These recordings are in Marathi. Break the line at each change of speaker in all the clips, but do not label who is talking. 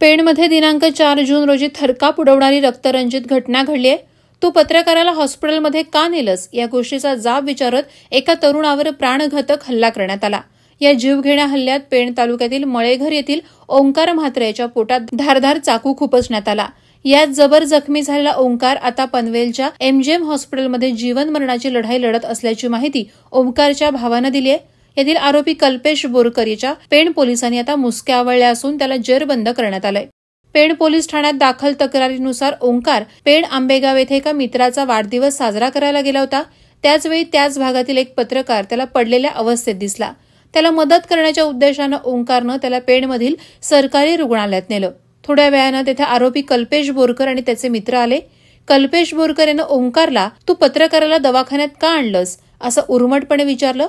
पेणमध्ये दिनांक चार जून रोजी थरका पुडवणारी रक्तरंजित घटना घडली आहे तू पत्रकाराला हॉस्पिटलमध्ये का नेलस या गोष्टीचा जाब विचारत एका तरुणावर प्राणघातक हल्ला करण्यात आला या जीवघेण्या हल्ल्यात पेण तालुक्यातील मळेघर येथील ओंकार म्हात्रे याच्या पोटात धारधार चाकू खुपसण्यात आला यात जबर जखमी झालेला ओंकार आता पनवेलच्या एमजीएम हॉस्पिटलमध्ये जीवनमरणाची लढाई लढत असल्याची माहिती ओंकारच्या भावानं दिली आहे येथील आरोपी कल्पेश बोरकरीच्या पेण पोलिसांनी आता मुसक्या आवळल्या असून त्याला जेरबंद करण्यात आलंय पेण पोलीस ठाण्यात दाखल तक्रारीनुसार ओंकार पेण आंबेगाव येथे एका मित्राचा वाढदिवस साजरा करायला गेला होता त्याचवेळी त्याच भागातील एक पत्रकार त्याला पडलेल्या अवस्थेत दिसला त्याला मदत करण्याच्या उद्देशानं ओंकारनं त्याला पेणमधील सरकारी रुग्णालयात नेलं थोड्या वेळानं तेथे आरोपी कल्पेश बोरकर आणि त्याचे मित्र आले कल्पेश बोरकर यानं ओंकारला तू पत्रकाराला दवाखान्यात का आणलंस असं उर्मटपणे विचारलं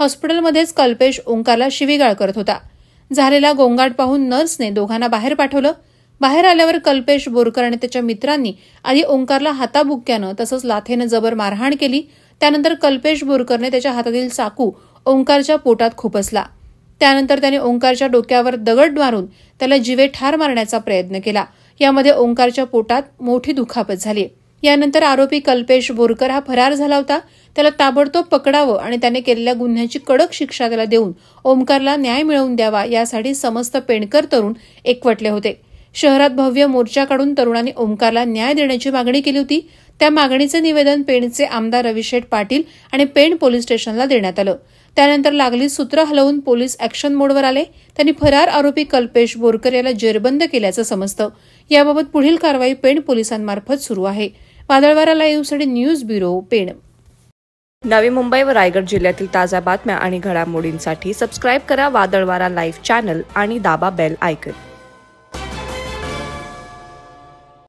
हॉस्पिटलमध्येच कल्पेश ओंकारला शिवीगाळ करत होता झालेला गोंगाट पाहून नर्सने दोघांना बाहेर पाठवलं बाहेर आल्यावर कल्पेश बोरकर आणि त्याच्या मित्रांनी आधी ओंकारला हाताबुक्क्यानं तसंच लाथेनं जबर मारहाण केली त्यानंतर कल्पेश बोरकरने त्याच्या हातातील चाकू ओंकारच्या पोटात खुपसला त्यानंतर त्याने ओंकारच्या डोक्यावर दगड मारून त्याला जीवे ठार मारण्याचा प्रयत्न केला यामध्ये ओंकारच्या पोटात मोठी दुखापत झाली यानंतर आरोपी कल्पेश बोरकर हा फरार झाला होता त्याला ताबडतोब पकडावं आणि त्याने केलेल्या गुन्ह्याची कडक शिक्षा त्याला देऊन ओमकारला न्याय मिळवून द्यावा यासाठी समस्त पेणकर तरुण एकवटले होते शहरात भव्य मोर्चा काढून तरुणांनी ओमकारला न्याय देण्याची मागणी केली होती त्या मागणीचे निवेदन पेणचे आमदार रविशेठ पाटील आणि पेण पोलीस स्टेशनला देण्यात आलं त्यानंतर लागली सूत्र हलवून पोलीस अॅक्शन मोडवर आले त्यांनी फरार आरोपी कल्पेश बोरकर याला जेरबंद केल्याचं समजतं याबाबत पुढील कारवाई पेण पोलिसांमार्फत सुरू आहे वादळवारा लाईव्हसाठी न्यूज ब्युरो पेण नवी मुंबई व रायगड जिल्ह्यातील ताज्या बातम्या आणि घडामोडींसाठी सबस्क्राईब करा वादळवारा लाईव्ह चॅनल आणि दाबा बेल आयकन